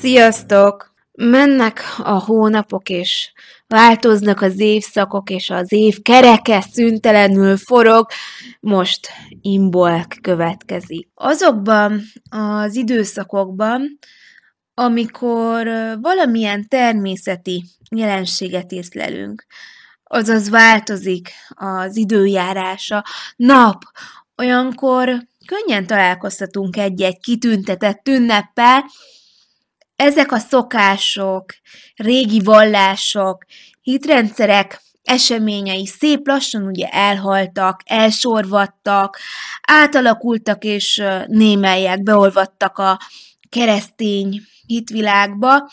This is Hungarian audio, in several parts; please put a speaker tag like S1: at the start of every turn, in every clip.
S1: Sziasztok! Mennek a hónapok, és változnak az évszakok, és az év kereke szüntelenül forog. Most imbolk következik. Azokban az időszakokban, amikor valamilyen természeti jelenséget észlelünk, azaz változik az időjárása, nap, olyankor könnyen találkoztatunk egy-egy kitüntetett ünneppel, ezek a szokások, régi vallások, hitrendszerek eseményei szép lassan ugye elhaltak, elsorvadtak, átalakultak és némelyek beolvadtak a keresztény hitvilágba,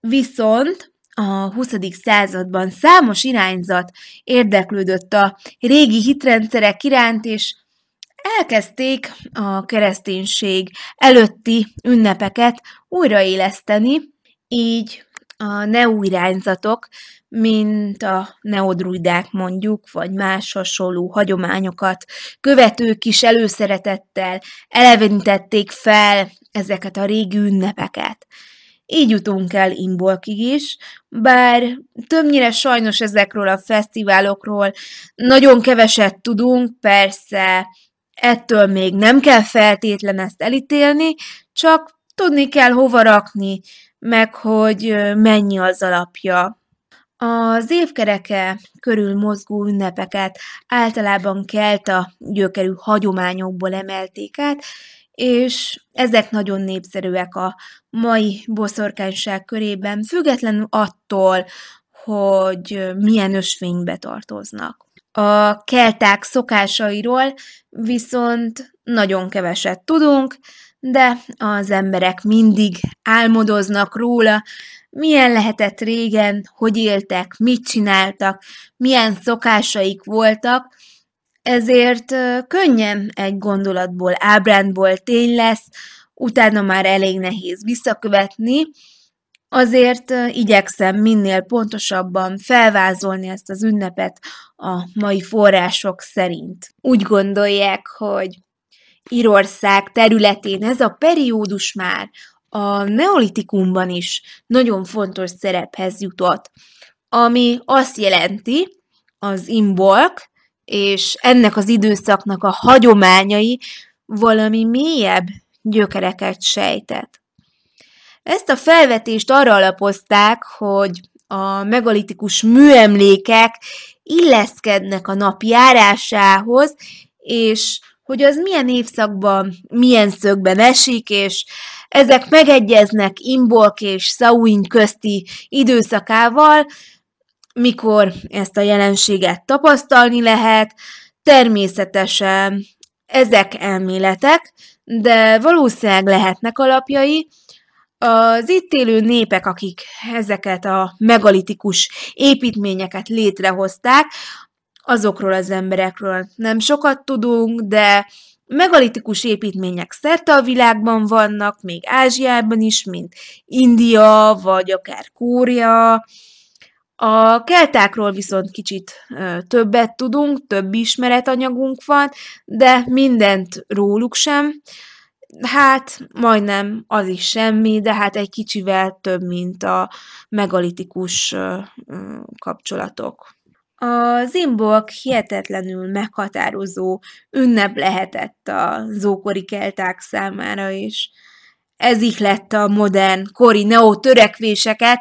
S1: viszont a 20. században számos irányzat érdeklődött a régi hitrendszerek iránt, és elkezdték a kereszténység előtti ünnepeket újraéleszteni, így a neújrányzatok, mint a neodruidák mondjuk, vagy más hasonló hagyományokat követők is előszeretettel elevenítették fel ezeket a régi ünnepeket. Így jutunk el Imbolkig is, bár többnyire sajnos ezekről a fesztiválokról nagyon keveset tudunk, persze ettől még nem kell feltétlen ezt elítélni, csak tudni kell hova rakni, meg hogy mennyi az alapja. Az évkereke körül mozgó ünnepeket általában kelt a gyökerű hagyományokból emelték át, és ezek nagyon népszerűek a mai boszorkányság körében, függetlenül attól, hogy milyen ösvénybe tartoznak a kelták szokásairól viszont nagyon keveset tudunk, de az emberek mindig álmodoznak róla, milyen lehetett régen, hogy éltek, mit csináltak, milyen szokásaik voltak, ezért könnyen egy gondolatból, ábrándból tény lesz, utána már elég nehéz visszakövetni, Azért igyekszem minél pontosabban felvázolni ezt az ünnepet a mai források szerint. Úgy gondolják, hogy Írország területén ez a periódus már a neolitikumban is nagyon fontos szerephez jutott, ami azt jelenti, az imbolk és ennek az időszaknak a hagyományai valami mélyebb gyökereket sejtett. Ezt a felvetést arra alapozták, hogy a megalitikus műemlékek illeszkednek a nap járásához, és hogy az milyen évszakban, milyen szögben esik, és ezek megegyeznek Imbolk és Szauin közti időszakával, mikor ezt a jelenséget tapasztalni lehet. Természetesen ezek elméletek, de valószínűleg lehetnek alapjai, az itt élő népek, akik ezeket a megalitikus építményeket létrehozták, azokról az emberekről nem sokat tudunk, de megalitikus építmények szerte a világban vannak, még Ázsiában is, mint India, vagy akár Kória. A keltákról viszont kicsit többet tudunk, több ismeretanyagunk van, de mindent róluk sem. Hát, majdnem az is semmi, de hát egy kicsivel több, mint a megalitikus kapcsolatok. A zimbok hihetetlenül meghatározó ünnep lehetett a zókori kelták számára is. Ez így lett a modern kori neo törekvéseket,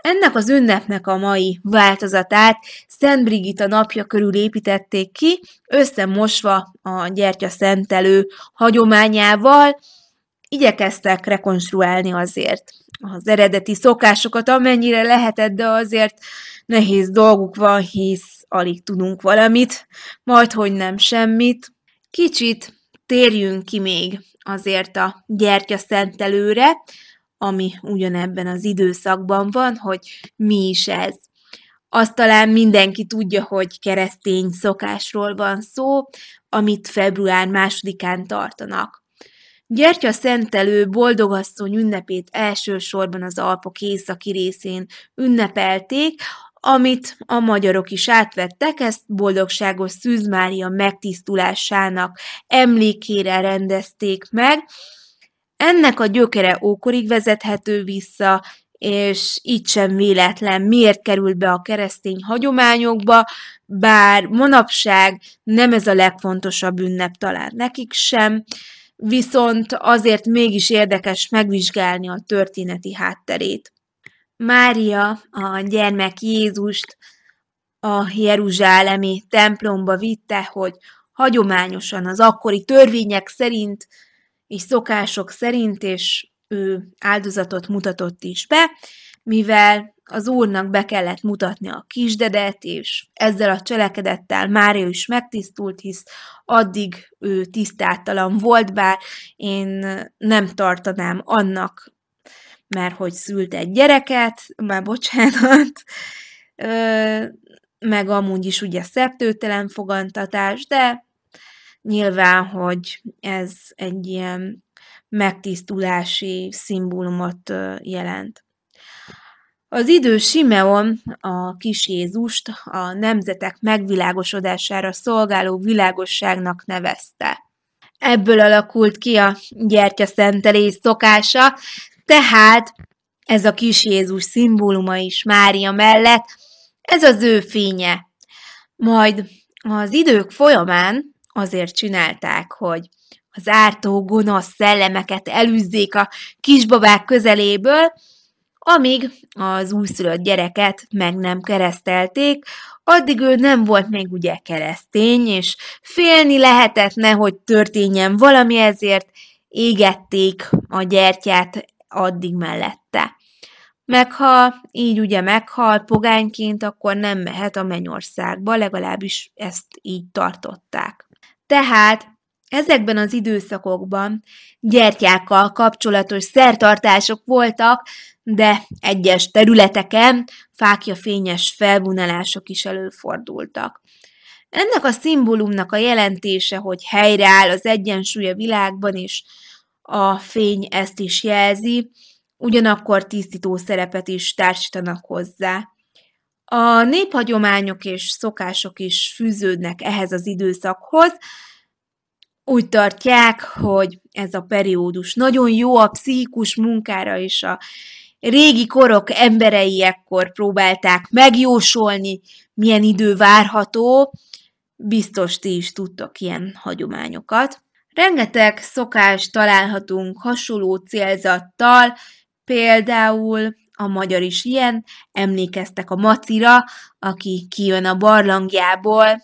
S1: ennek az ünnepnek a mai változatát Szent Brigitta napja körül építették ki, összemosva a gyertya szentelő hagyományával, igyekeztek rekonstruálni azért az eredeti szokásokat, amennyire lehetett, de azért nehéz dolguk van, hisz alig tudunk valamit, majd hogy nem semmit. Kicsit térjünk ki még azért a gyertya szentelőre, ami ugyanebben az időszakban van, hogy mi is ez. Azt talán mindenki tudja, hogy keresztény szokásról van szó, amit február másodikán tartanak. Gyertya szentelő boldogasszony ünnepét elsősorban az Alpok északi részén ünnepelték, amit a magyarok is átvettek, ezt boldogságos Szűz Mária megtisztulásának emlékére rendezték meg, ennek a gyökere ókorig vezethető vissza, és így sem véletlen, miért került be a keresztény hagyományokba, bár manapság nem ez a legfontosabb ünnep talán nekik sem, viszont azért mégis érdekes megvizsgálni a történeti hátterét. Mária a gyermek Jézust a jeruzsálemi templomba vitte, hogy hagyományosan az akkori törvények szerint és szokások szerint, és ő áldozatot mutatott is be, mivel az úrnak be kellett mutatni a kisdedet, és ezzel a cselekedettel Mária is megtisztult, hisz addig ő tisztátalan volt, bár én nem tartanám annak, mert hogy szült egy gyereket, már bocsánat, meg amúgy is ugye szertőtelen fogantatás, de Nyilván, hogy ez egy ilyen megtisztulási szimbólumot jelent. Az idős Simeon a kis Jézust a nemzetek megvilágosodására szolgáló világosságnak nevezte. Ebből alakult ki a gyertyaszentelés szokása, tehát ez a kis Jézus szimbóluma is Mária mellett, ez az ő fénye. Majd az idők folyamán azért csinálták, hogy az ártó gonosz szellemeket elűzzék a kisbabák közeléből, amíg az újszülött gyereket meg nem keresztelték, addig ő nem volt még ugye keresztény, és félni lehetett ne, hogy történjen valami, ezért égették a gyertyát addig mellette. Meg ha így ugye meghal pogányként, akkor nem mehet a mennyországba, legalábbis ezt így tartották. Tehát ezekben az időszakokban gyertyákkal kapcsolatos szertartások voltak, de egyes területeken fényes felvonalások is előfordultak. Ennek a szimbólumnak a jelentése, hogy helyreáll az egyensúly a világban, és a fény ezt is jelzi, ugyanakkor tisztító szerepet is társítanak hozzá. A néphagyományok és szokások is fűződnek ehhez az időszakhoz. Úgy tartják, hogy ez a periódus nagyon jó a pszichikus munkára és a régi korok emberei ekkor próbálták megjósolni, milyen idő várható. Biztos ti is tudtok ilyen hagyományokat. Rengeteg szokást találhatunk hasonló célzattal, például a magyar is ilyen, emlékeztek a macira, aki kijön a barlangjából,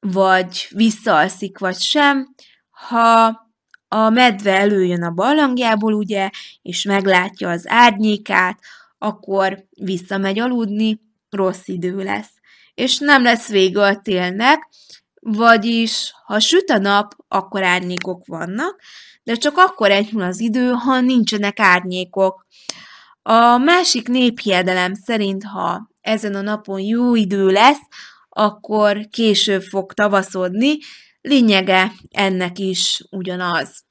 S1: vagy visszaalszik, vagy sem. Ha a medve előjön a barlangjából, ugye, és meglátja az árnyékát, akkor visszamegy aludni, rossz idő lesz. És nem lesz vége a télnek, vagyis ha süt a nap, akkor árnyékok vannak, de csak akkor enyhül az idő, ha nincsenek árnyékok. A másik néphiedelem szerint, ha ezen a napon jó idő lesz, akkor később fog tavaszodni, lényege ennek is ugyanaz.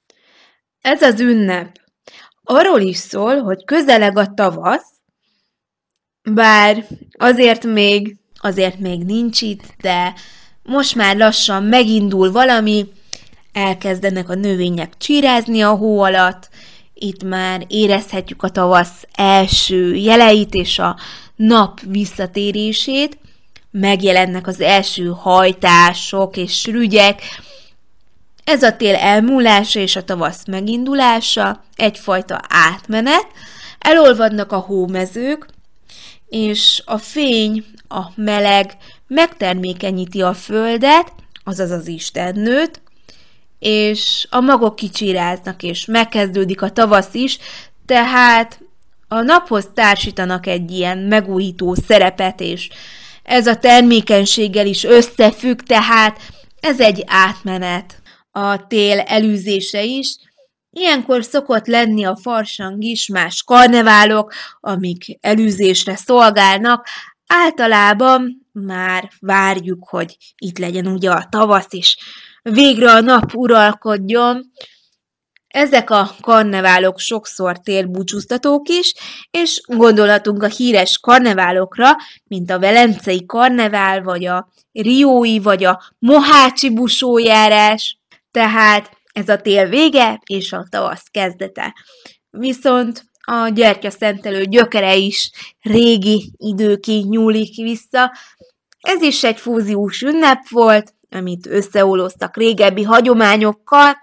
S1: Ez az ünnep arról is szól, hogy közeleg a tavasz, bár azért még, azért még nincs itt, de most már lassan megindul valami, elkezdenek a növények csírázni a hó alatt, itt már érezhetjük a tavasz első jeleit és a nap visszatérését, megjelennek az első hajtások és rügyek, ez a tél elmúlása és a tavasz megindulása, egyfajta átmenet, elolvadnak a hómezők, és a fény, a meleg megtermékenyíti a földet, azaz az Istennőt, és a magok kicsiráznak, és megkezdődik a tavasz is, tehát a naphoz társítanak egy ilyen megújító szerepet, és ez a termékenységgel is összefügg, tehát ez egy átmenet a tél elűzése is. Ilyenkor szokott lenni a farsang is más karneválok, amik elűzésre szolgálnak. Általában már várjuk, hogy itt legyen ugye a tavasz, és végre a nap uralkodjon. Ezek a karneválok sokszor térbúcsúztatók is, és gondolhatunk a híres karneválokra, mint a Velencei karnevál, vagy a Riói, vagy a Mohácsi busójárás. Tehát ez a tél vége és a tavasz kezdete. Viszont a gyertya szentelő gyökere is régi időkig nyúlik vissza. Ez is egy fúziós ünnep volt, amit összeolóztak régebbi hagyományokkal,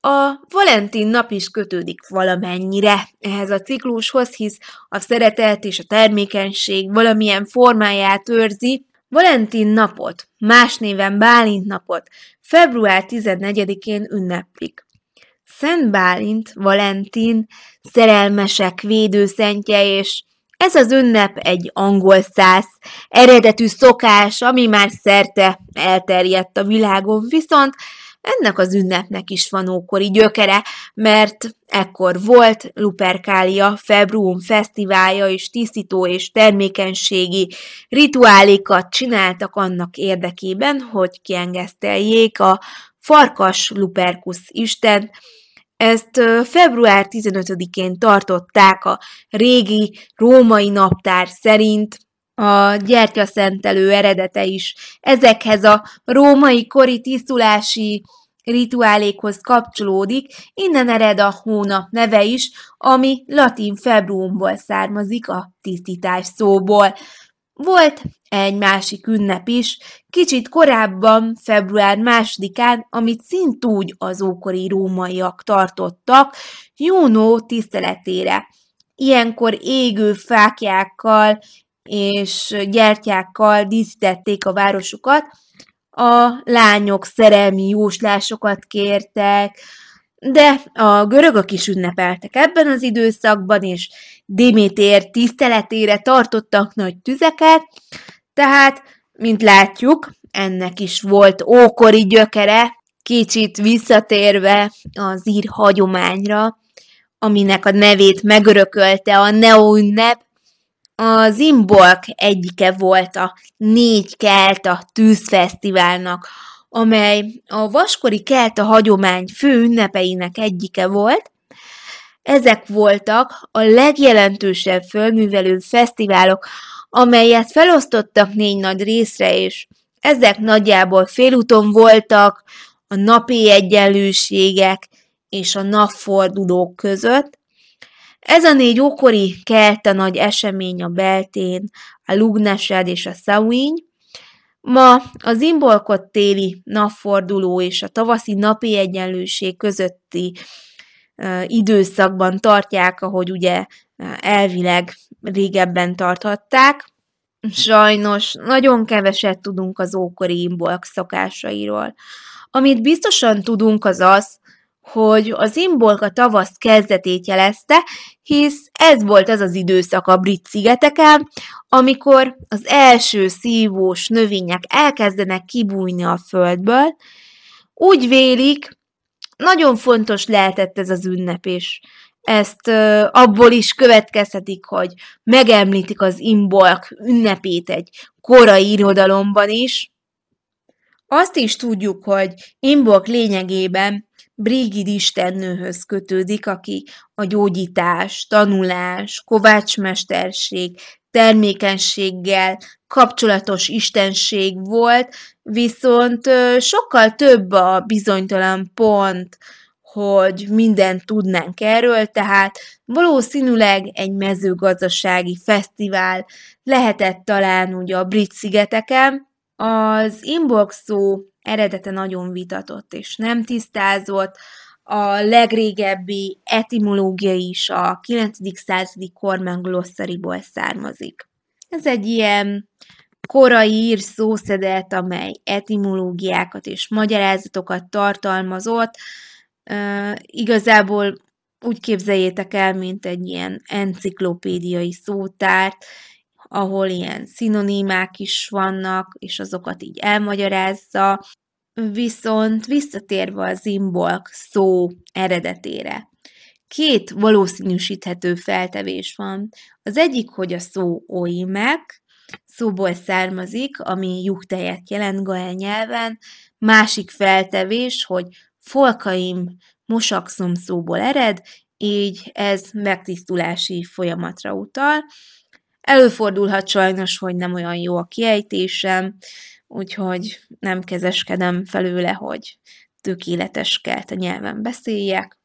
S1: a Valentin nap is kötődik valamennyire ehhez a ciklushoz, hisz a szeretet és a termékenység valamilyen formáját őrzi. Valentin napot, más néven Bálint napot február 14-én ünneplik. Szent Bálint, Valentin, szerelmesek védőszentje és ez az ünnep egy angol száz eredetű szokás, ami már szerte elterjedt a világon, viszont ennek az ünnepnek is van ókori gyökere, mert ekkor volt Luperkália Februum fesztiválja, és tisztító és termékenységi rituálikat csináltak annak érdekében, hogy kiengeszteljék a farkas Luperkus Isten, ezt február 15-én tartották a régi római naptár szerint, a gyertyaszentelő eredete is ezekhez a római kori tisztulási rituálékhoz kapcsolódik, innen ered a hónap neve is, ami latin februmból származik a tisztítás szóból. Volt egy másik ünnep is, kicsit korábban, február másodikán, amit szintúgy az ókori rómaiak tartottak, Júnó tiszteletére. Ilyenkor égő fákjákkal és gyertyákkal díszítették a városukat, a lányok szerelmi jóslásokat kértek, de a görögök is ünnepeltek ebben az időszakban, és Démétér tiszteletére tartottak nagy tüzeket, tehát, mint látjuk, ennek is volt ókori gyökere, kicsit visszatérve az ír hagyományra, aminek a nevét megörökölte a neoünnep, az imbolk egyike volt a négy kelt a tűzfesztiválnak, amely a vaskori kelta hagyomány fő ünnepeinek egyike volt, ezek voltak a legjelentősebb fölművelő fesztiválok, amelyet felosztottak négy nagy részre, és ezek nagyjából félúton voltak a napi egyenlőségek és a napfordulók között. Ez a négy ókori kelta nagy esemény a Beltén, a Lugnesed és a Szauiny, Ma az imbolkott téli napforduló és a tavaszi napi egyenlőség közötti időszakban tartják, ahogy ugye elvileg régebben tarthatták. Sajnos nagyon keveset tudunk az ókori imbolk szokásairól. Amit biztosan tudunk az az, hogy az imbolka tavasz kezdetét jelezte, hisz ez volt az az időszak a brit szigeteken, amikor az első szívós növények elkezdenek kibújni a földből. Úgy vélik, nagyon fontos lehetett ez az ünnep is. Ezt ö, abból is következhetik, hogy megemlítik az imbolk ünnepét egy korai irodalomban is. Azt is tudjuk, hogy imbolk lényegében Brigid istennőhöz kötődik, aki a gyógyítás, tanulás, kovácsmesterség, termékenységgel kapcsolatos istenség volt, viszont sokkal több a bizonytalan pont, hogy mindent tudnánk erről, tehát valószínűleg egy mezőgazdasági fesztivál lehetett talán ugye a brit szigeteken, az inbox szó eredete nagyon vitatott és nem tisztázott, a legrégebbi etimológia is a 9. századi kormány glosszariból származik. Ez egy ilyen korai ír szószedet, amely etimológiákat és magyarázatokat tartalmazott. E, igazából úgy képzeljétek el, mint egy ilyen enciklopédiai szótárt, ahol ilyen szinonímák is vannak, és azokat így elmagyarázza, viszont visszatérve a zimbolk szó eredetére. Két valószínűsíthető feltevés van. Az egyik, hogy a szó oimek, szóból származik, ami juhtejet jelent gael nyelven, másik feltevés, hogy folkaim mosakszom szóból ered, így ez megtisztulási folyamatra utal, Előfordulhat sajnos, hogy nem olyan jó a kiejtésem, úgyhogy nem kezeskedem felőle, hogy tökéletes kelt a nyelven beszéljek.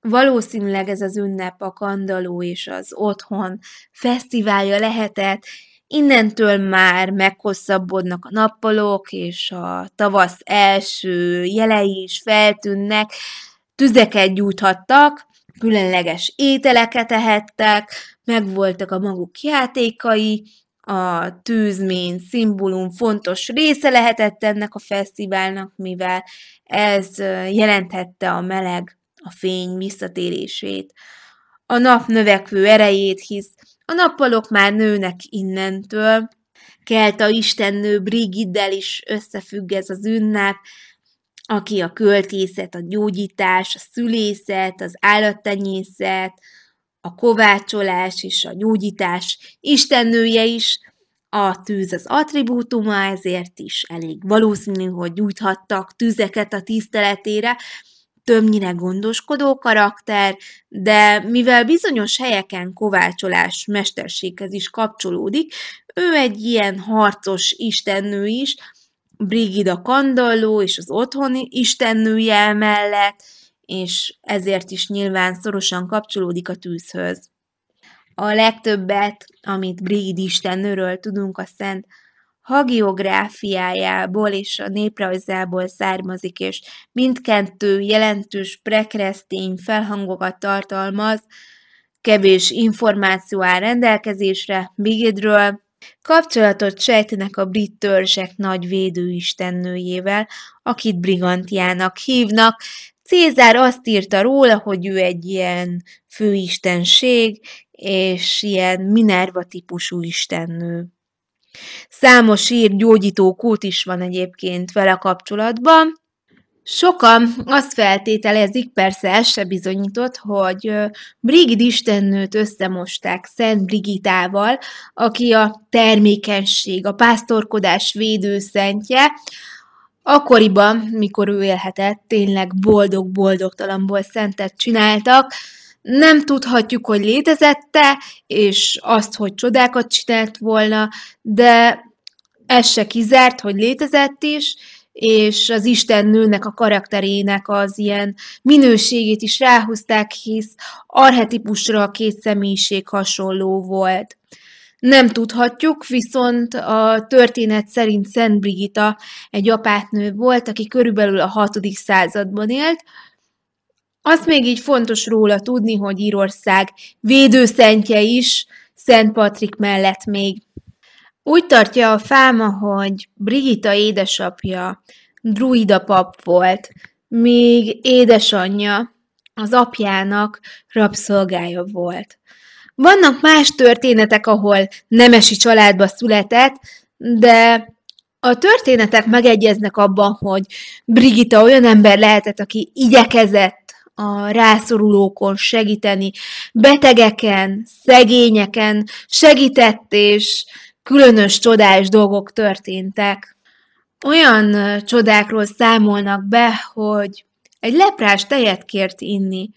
S1: Valószínűleg ez az ünnep a kandaló és az otthon fesztiválja lehetett, innentől már meghosszabbodnak a nappalok, és a tavasz első jelei is feltűnnek, tüzeket gyújthattak, különleges ételeket ehettek, megvoltak a maguk játékai, a tűzmény szimbólum fontos része lehetett ennek a fesztiválnak, mivel ez jelentette a meleg, a fény visszatérését, a nap növekvő erejét, hisz a nappalok már nőnek innentől. Kelt a istennő Brigiddel is összefügg ez az ünnep, aki a költészet, a gyógyítás, a szülészet, az állattenyészet, a kovácsolás és a gyógyítás istennője is, a tűz az attribútuma, ezért is elég valószínű, hogy gyújthattak tüzeket a tiszteletére, többnyire gondoskodó karakter, de mivel bizonyos helyeken kovácsolás mesterséghez is kapcsolódik, ő egy ilyen harcos istennő is, Brigida Kandalló és az otthoni istennője mellett, és ezért is nyilván szorosan kapcsolódik a tűzhöz. A legtöbbet, amit Brigid istennőről tudunk, a Szent hagiográfiájából és a néprajzából származik, és mindkettő jelentős prekresztény felhangokat tartalmaz, kevés információ áll rendelkezésre Brigidről. Kapcsolatot sejtenek a brit törzsek nagy védőistennőjével, akit Brigantiának hívnak. Cézár azt írta róla, hogy ő egy ilyen főistenség, és ilyen Minerva típusú istennő. Számos ír gyógyító kút is van egyébként vele kapcsolatban, Sokan azt feltételezik, persze ez se bizonyított, hogy Brigid istennőt összemosták Szent Brigitával, aki a termékenység, a pásztorkodás védőszentje, akkoriban, mikor ő élhetett, tényleg boldog boldogtalamból szentet csináltak, nem tudhatjuk, hogy létezette, és azt, hogy csodákat csinált volna, de ez se kizárt, hogy létezett is, és az Isten nőnek a karakterének az ilyen minőségét is ráhúzták, hisz arhetipusra a két személyiség hasonló volt. Nem tudhatjuk, viszont a történet szerint Szent Brigita egy apátnő volt, aki körülbelül a 6. században élt. Azt még így fontos róla tudni, hogy Írország védőszentje is Szent Patrik mellett még úgy tartja a fáma, hogy Brigitta édesapja druida pap volt, míg édesanyja az apjának rabszolgája volt. Vannak más történetek, ahol nemesi családba született, de a történetek megegyeznek abban, hogy Brigitta olyan ember lehetett, aki igyekezett a rászorulókon segíteni, betegeken, szegényeken segített, és különös csodás dolgok történtek. Olyan csodákról számolnak be, hogy egy leprás tejet kért inni,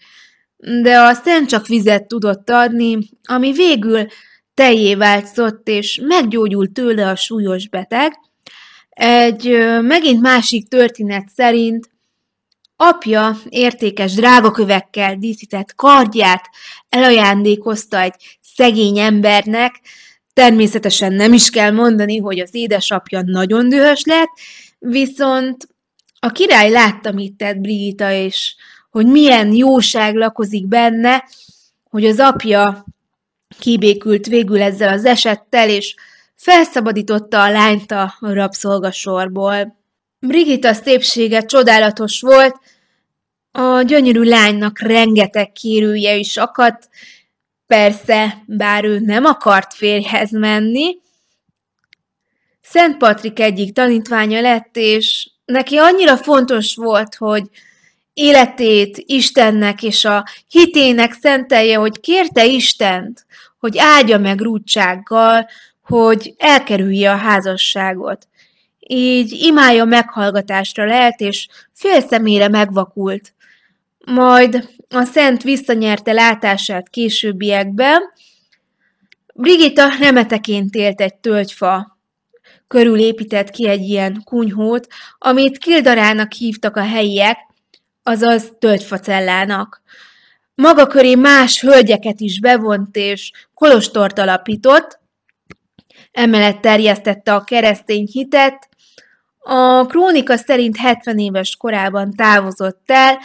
S1: de a szent csak vizet tudott adni, ami végül tejé változott, és meggyógyult tőle a súlyos beteg. Egy megint másik történet szerint apja értékes drágakövekkel díszített kardját elajándékozta egy szegény embernek, Természetesen nem is kell mondani, hogy az édesapja nagyon dühös lett, viszont a király látta, mit tett Brigita, és hogy milyen jóság lakozik benne, hogy az apja kibékült végül ezzel az esettel, és felszabadította a lányt a rabszolgasorból. Brigitta szépsége csodálatos volt, a gyönyörű lánynak rengeteg kérője is akadt, Persze, bár ő nem akart férjhez menni, Szent Patrik egyik tanítványa lett, és neki annyira fontos volt, hogy életét Istennek és a hitének szentelje, hogy kérte Istent, hogy áldja meg rúdsággal, hogy elkerülje a házasságot. Így imája meghallgatásra lehet, és félszemére megvakult majd a szent visszanyerte látását későbbiekben. Brigitta remeteként élt egy tölgyfa. Körül épített ki egy ilyen kunyhót, amit kildarának hívtak a helyiek, azaz tölgyfacellának. Maga köré más hölgyeket is bevont és kolostort alapított, emellett terjesztette a keresztény hitet, a krónika szerint 70 éves korában távozott el,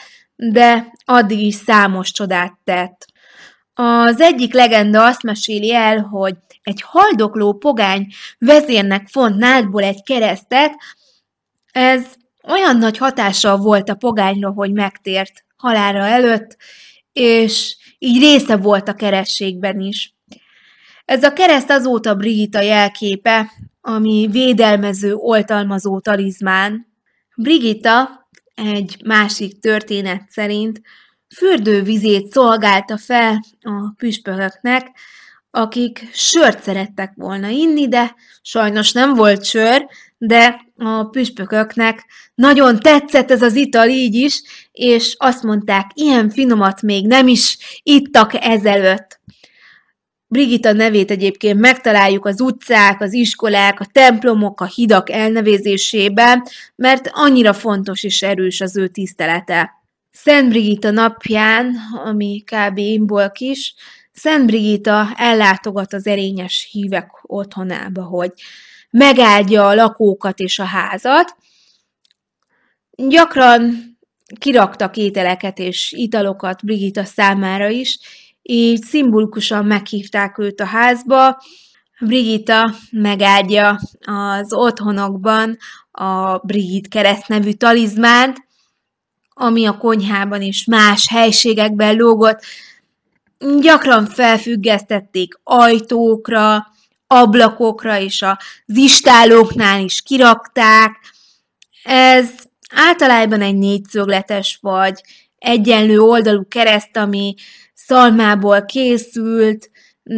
S1: de addig is számos csodát tett. Az egyik legenda azt meséli el, hogy egy haldokló pogány vezérnek font nádból egy keresztet, ez olyan nagy hatással volt a pogányra, hogy megtért halára előtt, és így része volt a kerességben is. Ez a kereszt azóta Brigitta jelképe, ami védelmező, oltalmazó talizmán. Brigitta egy másik történet szerint fürdővizét szolgálta fel a püspököknek, akik sört szerettek volna inni, de sajnos nem volt sör, de a püspököknek nagyon tetszett ez az ital így is, és azt mondták, ilyen finomat még nem is ittak ezelőtt. Brigitta nevét egyébként megtaláljuk az utcák, az iskolák, a templomok, a hidak elnevezésében, mert annyira fontos és erős az ő tisztelete. Szent Brigitta napján, ami kb. imból kis, Szent Brigitta ellátogat az erényes hívek otthonába, hogy megáldja a lakókat és a házat. Gyakran kiraktak ételeket és italokat Brigitta számára is, így szimbolikusan meghívták őt a házba. Brigitta megáldja az otthonokban a Brigit nevű talizmánt, ami a konyhában és más helységekben lógott. Gyakran felfüggesztették ajtókra, ablakokra és az istálóknál is kirakták. Ez általában egy négyszögletes vagy egyenlő oldalú kereszt, ami szalmából készült,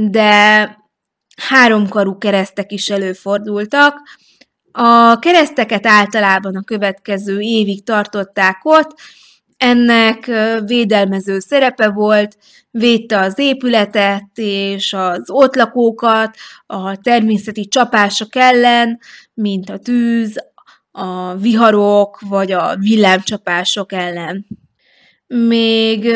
S1: de háromkarú keresztek is előfordultak. A kereszteket általában a következő évig tartották ott, ennek védelmező szerepe volt, védte az épületet és az ott lakókat a természeti csapások ellen, mint a tűz, a viharok vagy a villámcsapások ellen. Még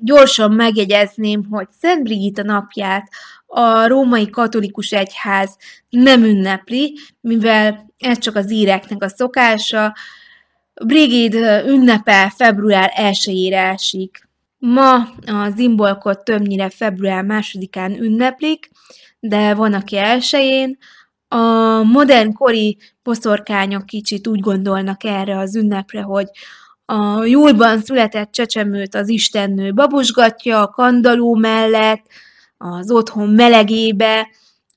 S1: gyorsan megjegyezném, hogy Szent Brigitta napját a római katolikus egyház nem ünnepli, mivel ez csak az íreknek a szokása. Brigid ünnepe február 1-ére esik. Ma a zimbolkot többnyire február 2-án ünneplik, de van, aki elsőjén. A modern kori poszorkányok kicsit úgy gondolnak erre az ünnepre, hogy a júlban született csecsemőt az istennő babosgatja a kandaló mellett, az otthon melegébe,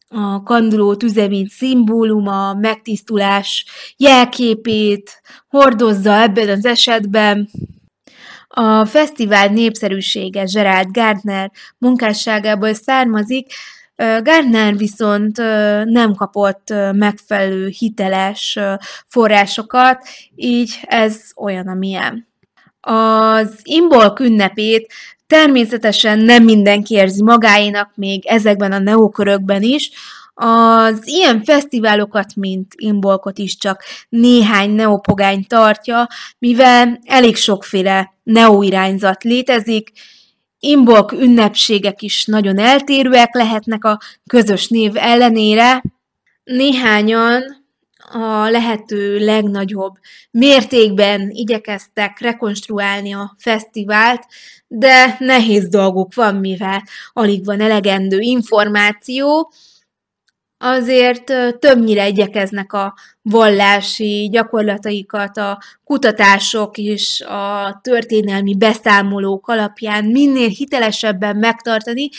S1: a kanduló tüzemény szimbóluma, megtisztulás jelképét hordozza ebben az esetben. A fesztivál népszerűsége Gerald Gardner munkásságából származik, Gardner viszont nem kapott megfelelő hiteles forrásokat, így ez olyan, amilyen. Az Imbolk ünnepét természetesen nem mindenki érzi magáénak, még ezekben a neokörökben is, az ilyen fesztiválokat, mint Imbolkot is csak néhány neopogány tartja, mivel elég sokféle neoirányzat létezik, imbolk ünnepségek is nagyon eltérőek lehetnek a közös név ellenére. Néhányan a lehető legnagyobb mértékben igyekeztek rekonstruálni a fesztivált, de nehéz dolguk van, mivel alig van elegendő információ, azért többnyire igyekeznek a vallási gyakorlataikat a kutatások és a történelmi beszámolók alapján minél hitelesebben megtartani,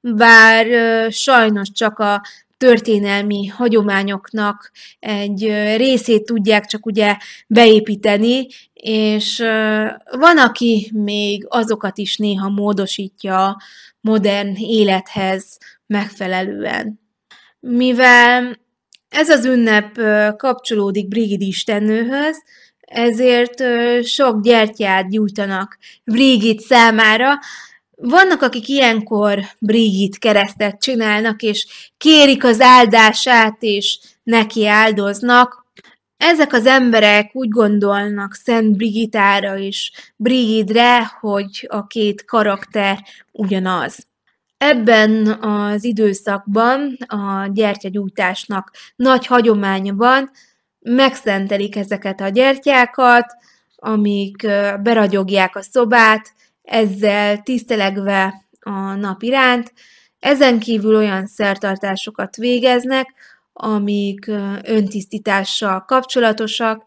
S1: bár sajnos csak a történelmi hagyományoknak egy részét tudják csak ugye beépíteni, és van, aki még azokat is néha módosítja modern élethez megfelelően. Mivel ez az ünnep kapcsolódik Brigid istennőhöz, ezért sok gyertyát gyújtanak Brigid számára. Vannak, akik ilyenkor Brigid keresztet csinálnak, és kérik az áldását, és neki áldoznak. Ezek az emberek úgy gondolnak Szent Brigitára és Brigidre, hogy a két karakter ugyanaz. Ebben az időszakban a gyertyagyújtásnak nagy hagyománya van, megszentelik ezeket a gyertyákat, amik beragyogják a szobát, ezzel tisztelegve a nap iránt. Ezen kívül olyan szertartásokat végeznek, amik öntisztítással kapcsolatosak.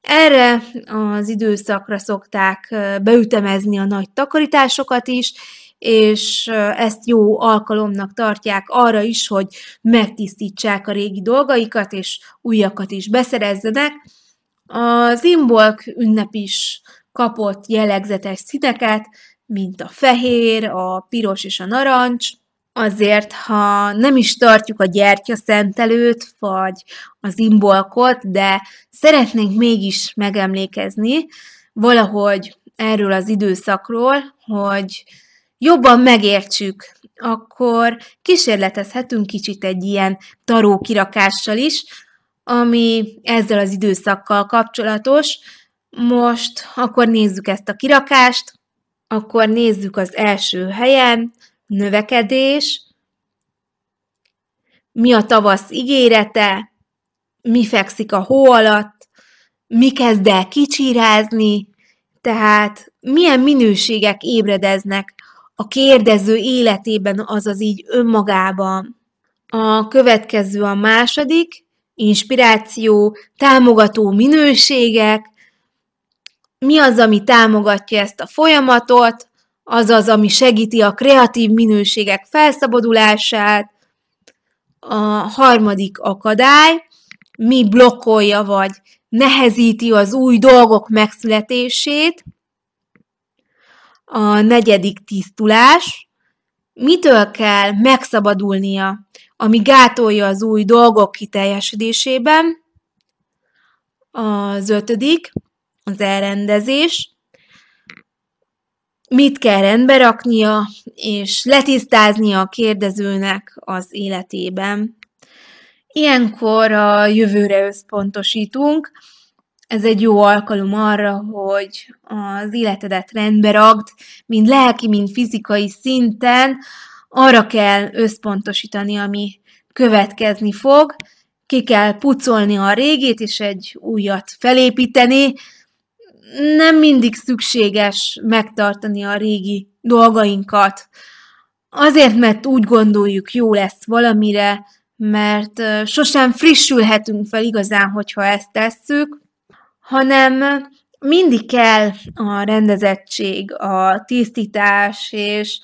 S1: Erre az időszakra szokták beütemezni a nagy takarításokat is, és ezt jó alkalomnak tartják arra is, hogy megtisztítsák a régi dolgaikat, és újakat is beszerezzenek. A Zimbolk ünnep is kapott jellegzetes színeket, mint a fehér, a piros és a narancs, azért, ha nem is tartjuk a gyertya szentelőt, vagy az imbolkot, de szeretnénk mégis megemlékezni valahogy erről az időszakról, hogy jobban megértsük, akkor kísérletezhetünk kicsit egy ilyen taró kirakással is, ami ezzel az időszakkal kapcsolatos. Most akkor nézzük ezt a kirakást, akkor nézzük az első helyen, növekedés, mi a tavasz ígérete, mi fekszik a hó alatt, mi kezd el kicsirázni, tehát milyen minőségek ébredeznek a kérdező életében, az az így önmagában. A következő a második, inspiráció, támogató minőségek, mi az, ami támogatja ezt a folyamatot, az az, ami segíti a kreatív minőségek felszabadulását, a harmadik akadály, mi blokkolja vagy nehezíti az új dolgok megszületését, a negyedik tisztulás, mitől kell megszabadulnia, ami gátolja az új dolgok kiteljesedésében, az ötödik, az elrendezés, mit kell rendbe raknia, és letisztáznia a kérdezőnek az életében. Ilyenkor a jövőre összpontosítunk, ez egy jó alkalom arra, hogy az életedet rendbe ragd, mind lelki, mind fizikai szinten, arra kell összpontosítani, ami következni fog, ki kell pucolni a régét, és egy újat felépíteni. Nem mindig szükséges megtartani a régi dolgainkat. Azért, mert úgy gondoljuk, jó lesz valamire, mert sosem frissülhetünk fel igazán, hogyha ezt tesszük, hanem mindig kell a rendezettség, a tisztítás, és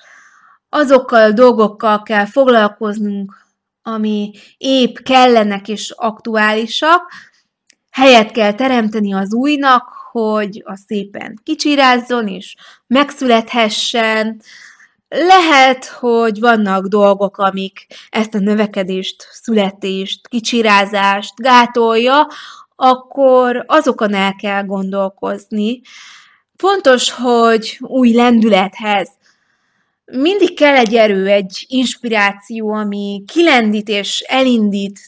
S1: azokkal a dolgokkal kell foglalkoznunk, ami épp kellenek és aktuálisak. Helyet kell teremteni az újnak, hogy a szépen kicsirázzon és megszülethessen. Lehet, hogy vannak dolgok, amik ezt a növekedést, születést, kicsirázást gátolja, akkor azokon el kell gondolkozni. Fontos, hogy új lendülethez mindig kell egy erő, egy inspiráció, ami kilendít és elindít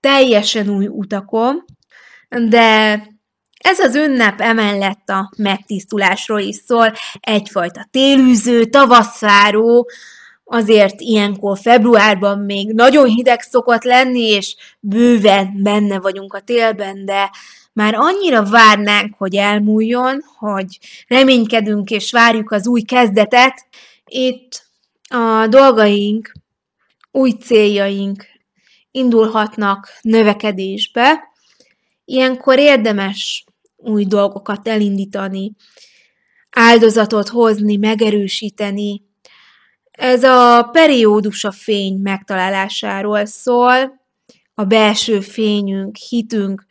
S1: teljesen új utakon, de ez az ünnep emellett a megtisztulásról is szól, egyfajta télűző, tavaszváró, azért ilyenkor februárban még nagyon hideg szokott lenni, és bőven benne vagyunk a télben, de már annyira várnánk, hogy elmúljon, hogy reménykedünk és várjuk az új kezdetet. Itt a dolgaink, új céljaink indulhatnak növekedésbe. Ilyenkor érdemes új dolgokat elindítani, áldozatot hozni, megerősíteni, ez a periódus a fény megtalálásáról szól, a belső fényünk, hitünk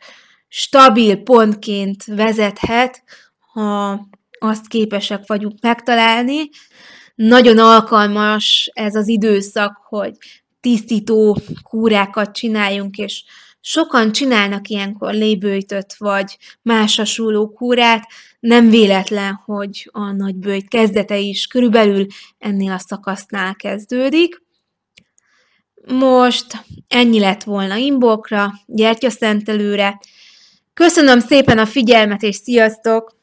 S1: stabil pontként vezethet, ha azt képesek vagyunk megtalálni. Nagyon alkalmas ez az időszak, hogy tisztító kúrákat csináljunk, és Sokan csinálnak ilyenkor lébőjtöt vagy más hasonló kúrát, nem véletlen, hogy a nagybőjt kezdete is körülbelül ennél a szakasznál kezdődik. Most ennyi lett volna imbokra, gyertyaszentelőre. Köszönöm szépen a figyelmet, és sziasztok!